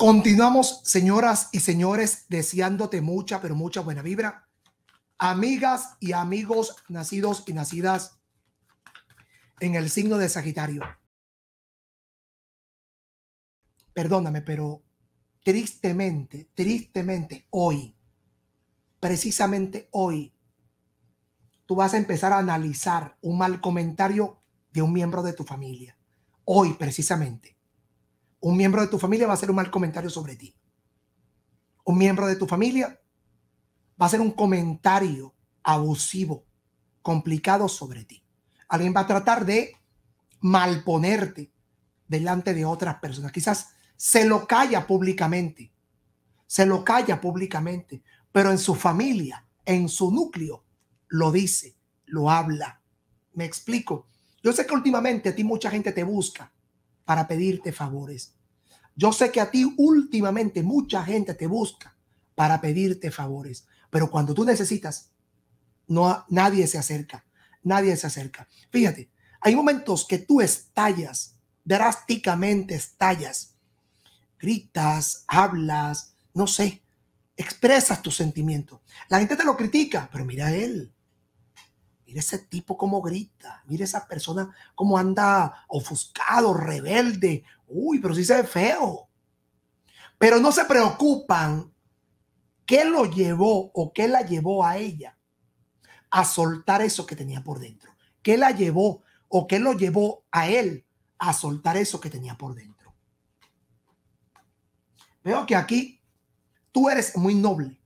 Continuamos, señoras y señores, deseándote mucha, pero mucha buena vibra. Amigas y amigos nacidos y nacidas en el signo de Sagitario. Perdóname, pero tristemente, tristemente, hoy, precisamente hoy, tú vas a empezar a analizar un mal comentario de un miembro de tu familia. Hoy, precisamente. Un miembro de tu familia va a hacer un mal comentario sobre ti. Un miembro de tu familia va a hacer un comentario abusivo, complicado sobre ti. Alguien va a tratar de malponerte delante de otras personas. Quizás se lo calla públicamente, se lo calla públicamente, pero en su familia, en su núcleo, lo dice, lo habla. Me explico. Yo sé que últimamente a ti mucha gente te busca para pedirte favores. Yo sé que a ti últimamente mucha gente te busca para pedirte favores, pero cuando tú necesitas, no, nadie se acerca, nadie se acerca. Fíjate, hay momentos que tú estallas, drásticamente estallas, gritas, hablas, no sé, expresas tus sentimientos. La gente te lo critica, pero mira a él, Mira ese tipo como grita, mira esa persona cómo anda ofuscado, rebelde. Uy, pero sí se ve feo. Pero no se preocupan qué lo llevó o qué la llevó a ella a soltar eso que tenía por dentro. ¿Qué la llevó o qué lo llevó a él a soltar eso que tenía por dentro? Veo que aquí tú eres muy noble.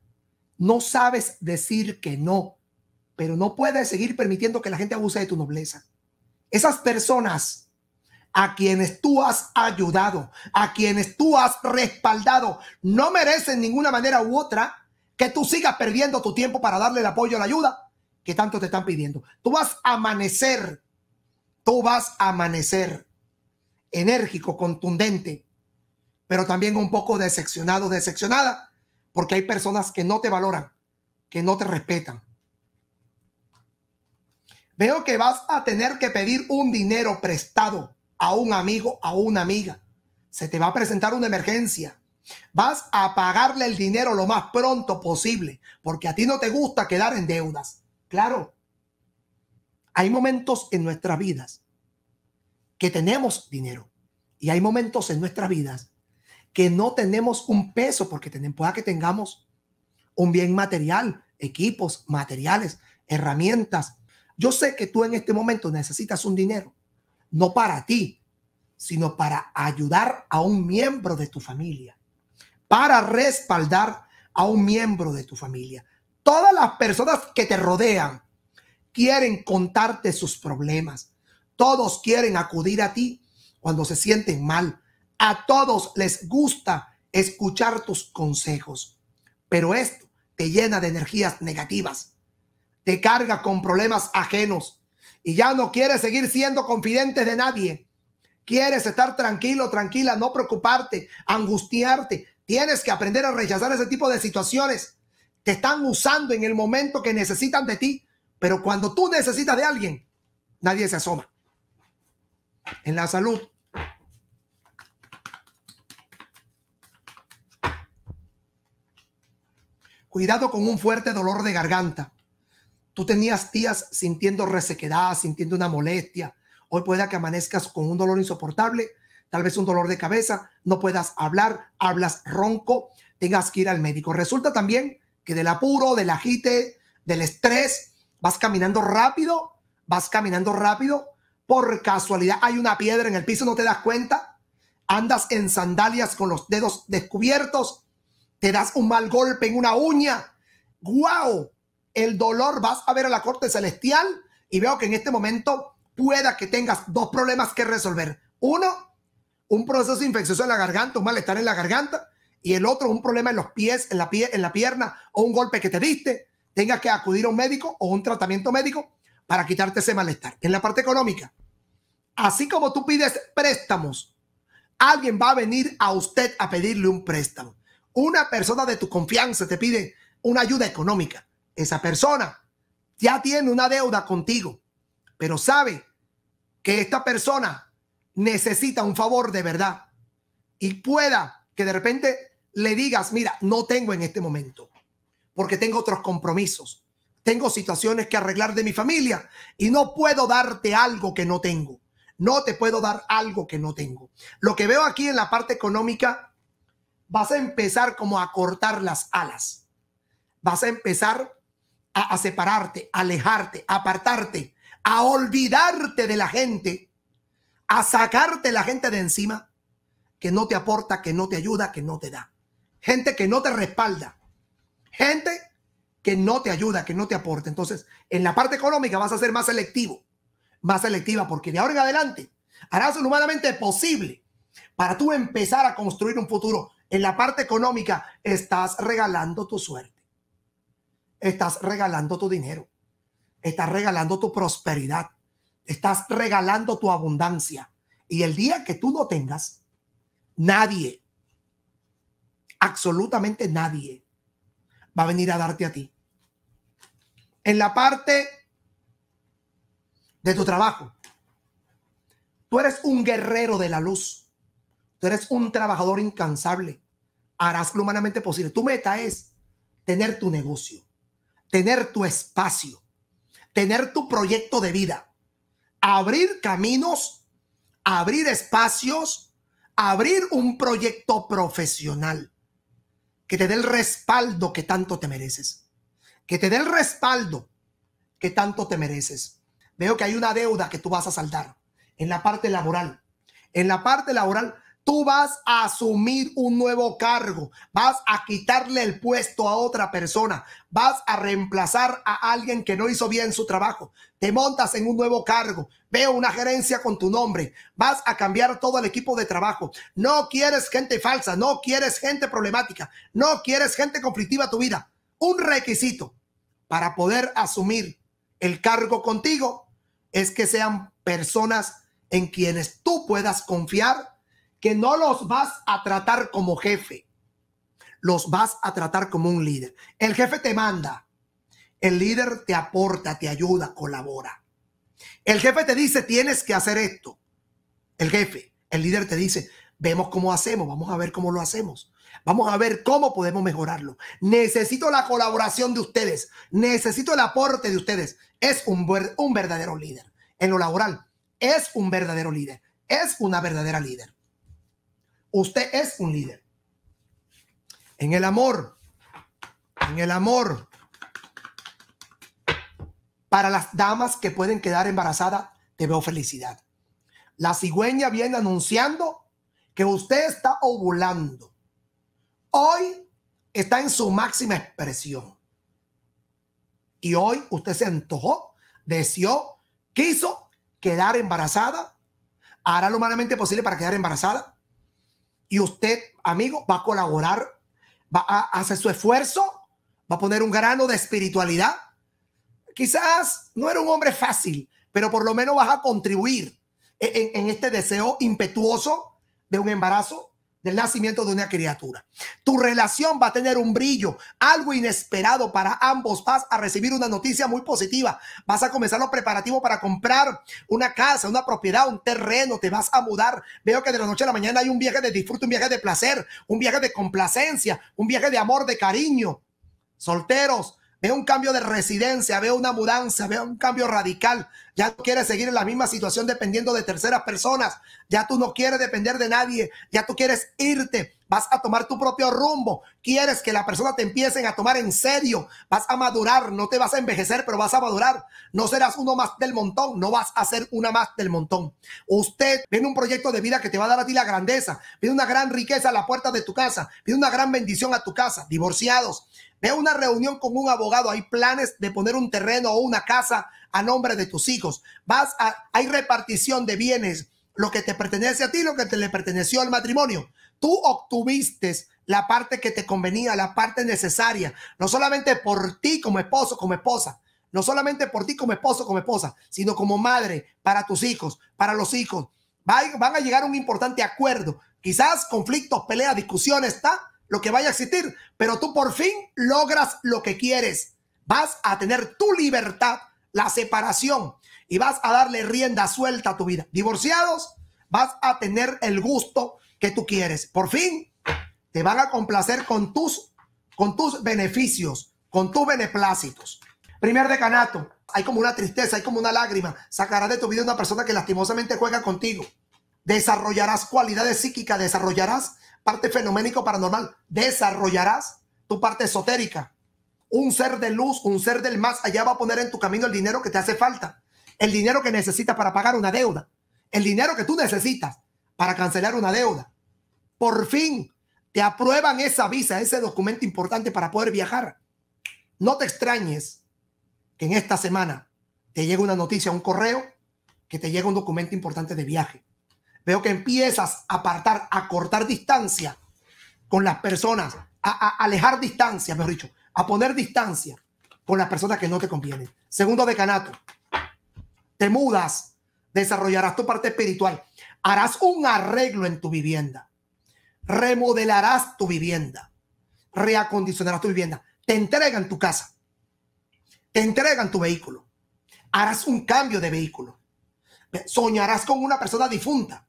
No sabes decir que no pero no puedes seguir permitiendo que la gente abuse de tu nobleza. Esas personas a quienes tú has ayudado, a quienes tú has respaldado, no merecen de ninguna manera u otra que tú sigas perdiendo tu tiempo para darle el apoyo, la ayuda que tanto te están pidiendo. Tú vas a amanecer, tú vas a amanecer enérgico, contundente, pero también un poco decepcionado, decepcionada, porque hay personas que no te valoran, que no te respetan, veo que vas a tener que pedir un dinero prestado a un amigo, a una amiga. Se te va a presentar una emergencia. Vas a pagarle el dinero lo más pronto posible, porque a ti no te gusta quedar en deudas. Claro, hay momentos en nuestras vidas que tenemos dinero y hay momentos en nuestras vidas que no tenemos un peso porque tenemos, pueda que tengamos un bien material, equipos, materiales, herramientas, yo sé que tú en este momento necesitas un dinero, no para ti, sino para ayudar a un miembro de tu familia, para respaldar a un miembro de tu familia. Todas las personas que te rodean quieren contarte sus problemas. Todos quieren acudir a ti cuando se sienten mal. A todos les gusta escuchar tus consejos, pero esto te llena de energías negativas te carga con problemas ajenos y ya no quieres seguir siendo confidente de nadie. Quieres estar tranquilo, tranquila, no preocuparte, angustiarte. Tienes que aprender a rechazar ese tipo de situaciones. Te están usando en el momento que necesitan de ti, pero cuando tú necesitas de alguien, nadie se asoma. En la salud. Cuidado con un fuerte dolor de garganta Tú tenías días sintiendo resequedad, sintiendo una molestia. Hoy pueda que amanezcas con un dolor insoportable, tal vez un dolor de cabeza, no puedas hablar, hablas ronco, tengas que ir al médico. Resulta también que del apuro, del agite, del estrés, vas caminando rápido, vas caminando rápido, por casualidad hay una piedra en el piso, no te das cuenta, andas en sandalias con los dedos descubiertos, te das un mal golpe en una uña, ¡guau! el dolor, vas a ver a la corte celestial y veo que en este momento pueda que tengas dos problemas que resolver. Uno, un proceso infeccioso en la garganta, un malestar en la garganta, y el otro, un problema en los pies, en la, en la pierna o un golpe que te diste, tengas que acudir a un médico o un tratamiento médico para quitarte ese malestar. En la parte económica, así como tú pides préstamos, alguien va a venir a usted a pedirle un préstamo. Una persona de tu confianza te pide una ayuda económica esa persona ya tiene una deuda contigo, pero sabe que esta persona necesita un favor de verdad y pueda que de repente le digas, mira, no tengo en este momento, porque tengo otros compromisos, tengo situaciones que arreglar de mi familia y no puedo darte algo que no tengo, no te puedo dar algo que no tengo. Lo que veo aquí en la parte económica, vas a empezar como a cortar las alas, vas a empezar a, separarte, alejarte, apartarte, a olvidarte de la gente, a sacarte la gente de encima que no te aporta, que no te ayuda, que no te da. Gente que no te respalda. Gente que no te ayuda, que no te aporta. Entonces, en la parte económica vas a ser más selectivo, más selectiva, porque de ahora en adelante harás lo humanamente posible para tú empezar a construir un futuro. En la parte económica estás regalando tu suerte estás regalando tu dinero, estás regalando tu prosperidad, estás regalando tu abundancia. Y el día que tú no tengas, nadie, absolutamente nadie, va a venir a darte a ti. En la parte de tu trabajo, tú eres un guerrero de la luz, tú eres un trabajador incansable, harás lo humanamente posible. Tu meta es tener tu negocio, tener tu espacio, tener tu proyecto de vida, abrir caminos, abrir espacios, abrir un proyecto profesional que te dé el respaldo que tanto te mereces, que te dé el respaldo que tanto te mereces. Veo que hay una deuda que tú vas a saldar en la parte laboral. En la parte laboral tú vas a asumir un nuevo cargo, vas a quitarle el puesto a otra persona, vas a reemplazar a alguien que no hizo bien su trabajo, te montas en un nuevo cargo, veo una gerencia con tu nombre, vas a cambiar todo el equipo de trabajo, no quieres gente falsa, no quieres gente problemática, no quieres gente conflictiva a tu vida. Un requisito para poder asumir el cargo contigo es que sean personas en quienes tú puedas confiar que no los vas a tratar como jefe, los vas a tratar como un líder. El jefe te manda, el líder te aporta, te ayuda, colabora. El jefe te dice, tienes que hacer esto. El jefe, el líder te dice, vemos cómo hacemos, vamos a ver cómo lo hacemos. Vamos a ver cómo podemos mejorarlo. Necesito la colaboración de ustedes. Necesito el aporte de ustedes. Es un, verdadero líder. En lo laboral, es un verdadero líder. Es una verdadera líder. Usted es un líder. En el amor, en el amor. Para las damas que pueden quedar embarazadas, te veo felicidad. La cigüeña viene anunciando que usted está ovulando. Hoy está en su máxima expresión. Y hoy usted se antojó, deseó, quiso quedar embarazada, hará lo humanamente posible para quedar embarazada y usted, amigo, va a colaborar, va a hacer su esfuerzo, va a poner un grano de espiritualidad. Quizás no era un hombre fácil, pero por lo menos vas a contribuir en, en este deseo impetuoso de un embarazo del nacimiento de una criatura. Tu relación va a tener un brillo, algo inesperado para ambos. Vas a recibir una noticia muy positiva. Vas a comenzar los preparativos para comprar una casa, una propiedad, un terreno. Te vas a mudar. Veo que de la noche a la mañana hay un viaje de disfrute, un viaje de placer, un viaje de complacencia, un viaje de amor, de cariño. Solteros, veo un cambio de residencia, veo una mudanza, veo un cambio radical, ya no quieres seguir en la misma situación dependiendo de terceras personas, ya tú no quieres depender de nadie, ya tú quieres irte, vas a tomar tu propio rumbo, quieres que la persona te empiecen a tomar en serio, vas a madurar, no te vas a envejecer, pero vas a madurar, no serás uno más del montón, no vas a ser una más del montón. Usted tiene un proyecto de vida que te va a dar a ti la grandeza, viene una gran riqueza a la puerta de tu casa, viene una gran bendición a tu casa, divorciados. Ve una reunión con un abogado, hay planes de poner un terreno o una casa a nombre de tus hijos. Vas a, hay repartición de bienes, lo que te pertenece a ti, lo que te le perteneció al matrimonio. Tú obtuviste la parte que te convenía, la parte necesaria, no solamente por ti como esposo, como esposa, no solamente por ti como esposo, como esposa, sino como madre, para tus hijos, para los hijos. Van a llegar a un importante acuerdo, quizás conflictos, peleas, discusiones, está lo que vaya a existir, pero tú por fin logras lo que quieres. Vas a tener tu libertad la separación y vas a darle rienda suelta a tu vida. Divorciados, vas a tener el gusto que tú quieres. Por fin, te van a complacer con tus, con tus beneficios, con tus beneplácitos. Primer decanato, hay como una tristeza, hay como una lágrima. Sacarás de tu vida una persona que lastimosamente juega contigo. Desarrollarás cualidades psíquicas, desarrollarás parte fenoménico paranormal, desarrollarás tu parte esotérica, un ser de luz, un ser del más allá va a poner en tu camino el dinero que te hace falta, el dinero que necesitas para pagar una deuda, el dinero que tú necesitas para cancelar una deuda. Por fin te aprueban esa visa, ese documento importante para poder viajar. No te extrañes que en esta semana te llegue una noticia, un correo, que te llegue un documento importante de viaje. Veo que empiezas a apartar, a cortar distancia con las personas, a, alejar distancia, mejor dicho, a poner distancia con las personas que no te convienen. Segundo decanato, te mudas, desarrollarás tu parte espiritual, harás un arreglo en tu vivienda, remodelarás tu vivienda, reacondicionarás tu vivienda, te entregan tu casa, te entregan tu vehículo, harás un cambio de vehículo, soñarás con una persona difunta.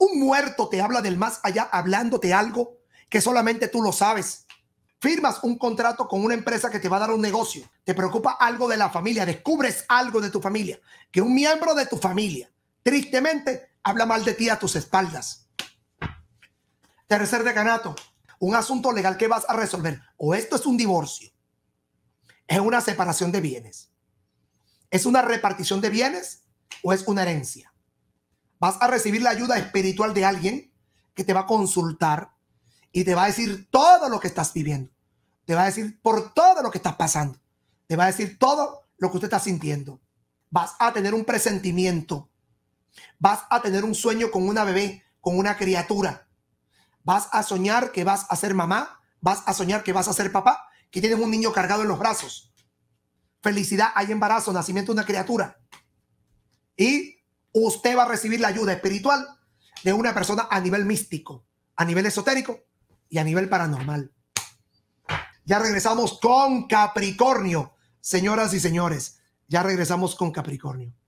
Un muerto te habla del más allá hablándote algo que solamente tú lo sabes Firmas un contrato con una empresa que te va a dar un negocio. Te preocupa algo de la familia, descubres algo de tu familia, que un miembro de tu familia, tristemente, habla mal de ti a tus espaldas. Tercer decanato, un asunto legal que vas a resolver. O esto es un divorcio, es una separación de bienes, es una repartición de bienes o es una herencia. Vas a recibir la ayuda espiritual de alguien que te va a consultar y te va a decir todo lo que estás viviendo. Te va a decir por todo lo que estás pasando. Te va a decir todo lo que usted está sintiendo. Vas a tener un presentimiento. Vas a tener un sueño con una bebé, con una criatura. Vas a soñar que vas a ser mamá. Vas a soñar que vas a ser papá. Que tienes un niño cargado en los brazos. Felicidad, hay embarazo, nacimiento de una criatura. Y usted va a recibir la ayuda espiritual de una persona a nivel místico, a nivel esotérico, y a nivel paranormal. Ya regresamos con Capricornio, señoras y señores. Ya regresamos con Capricornio.